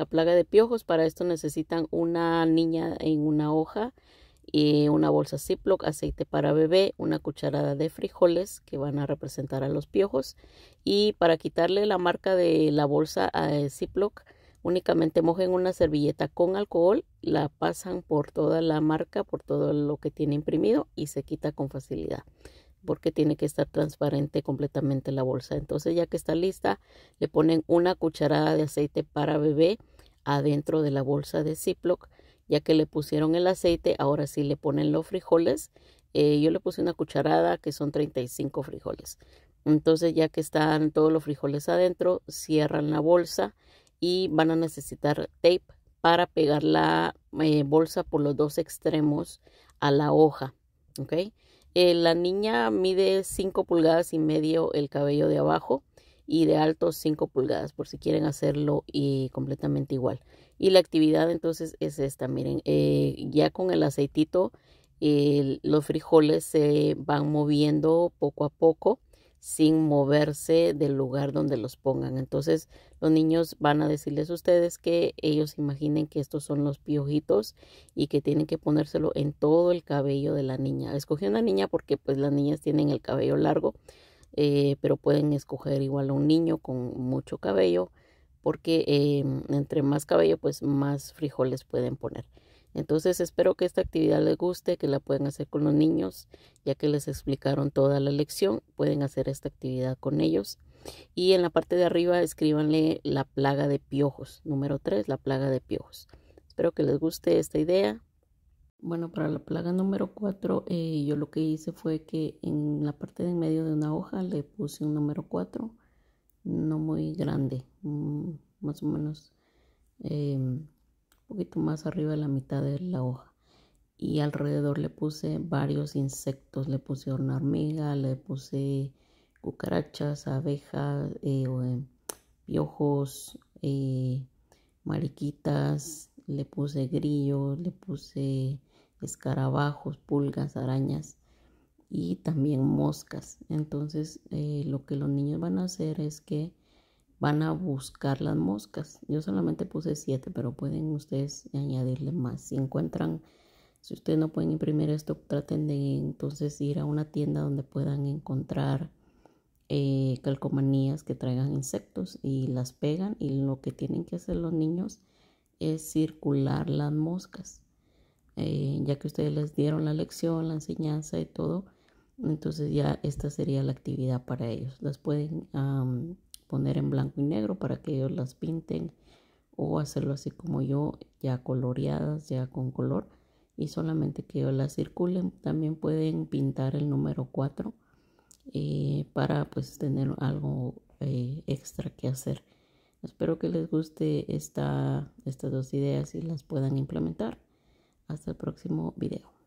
la plaga de piojos. Para esto necesitan una niña en una hoja y eh, una bolsa Ziploc, aceite para bebé, una cucharada de frijoles que van a representar a los piojos y para quitarle la marca de la bolsa a Ziploc únicamente mojen una servilleta con alcohol, la pasan por toda la marca, por todo lo que tiene imprimido y se quita con facilidad porque tiene que estar transparente completamente la bolsa. Entonces ya que está lista, le ponen una cucharada de aceite para bebé adentro de la bolsa de Ziploc. Ya que le pusieron el aceite, ahora sí le ponen los frijoles. Eh, yo le puse una cucharada que son 35 frijoles. Entonces ya que están todos los frijoles adentro, cierran la bolsa y van a necesitar tape para pegar la eh, bolsa por los dos extremos a la hoja. ¿ok?, eh, la niña mide 5 pulgadas y medio el cabello de abajo y de alto 5 pulgadas por si quieren hacerlo y completamente igual. Y la actividad entonces es esta, miren, eh, ya con el aceitito los frijoles se van moviendo poco a poco sin moverse del lugar donde los pongan. Entonces los niños van a decirles a ustedes que ellos imaginen que estos son los piojitos y que tienen que ponérselo en todo el cabello de la niña. Escogí una niña porque pues las niñas tienen el cabello largo, eh, pero pueden escoger igual a un niño con mucho cabello porque em, entre más cabello pues más frijoles pueden poner. Entonces espero que esta actividad les guste, que la puedan hacer con los niños, ya que les explicaron toda la lección, pueden hacer esta actividad con ellos. Y en la parte de arriba escríbanle la plaga de piojos, número 3, la plaga de piojos. Espero que les guste esta idea. Bueno, para la plaga número 4, eh, yo lo que hice fue que en la parte de en medio de una hoja le puse un número 4, no muy grande, mm, más o menos. Em, poquito más arriba de la mitad de la hoja. Y alrededor le puse varios insectos, le puse una hormiga, le puse cucarachas, abejas, eh, eh, piojos, eh, mariquitas, le puse grillos, le puse escarabajos, pulgas, arañas y también moscas. Entonces lo que los niños van a hacer es que van a buscar las moscas. Yo solamente puse siete. pero pueden ustedes añadirle más. Si encuentran, si ustedes no pueden imprimir esto, traten de entonces ir a una tienda donde puedan encontrar eh, calcomanías que traigan insectos y las pegan y lo que tienen que hacer los niños es circular las moscas. Eh, ya que ustedes les dieron la lección, la enseñanza y todo, entonces ya esta sería la actividad para ellos. Las pueden poner en blanco y negro para que ellos las pinten o hacerlo así como yo, ya coloreadas, ya con color y solamente que ellos las circulen. También pueden pintar el número 4 eh, para pues tener algo eh, extra que hacer. Espero que les guste esta, estas dos ideas y las puedan implementar. Hasta el próximo video.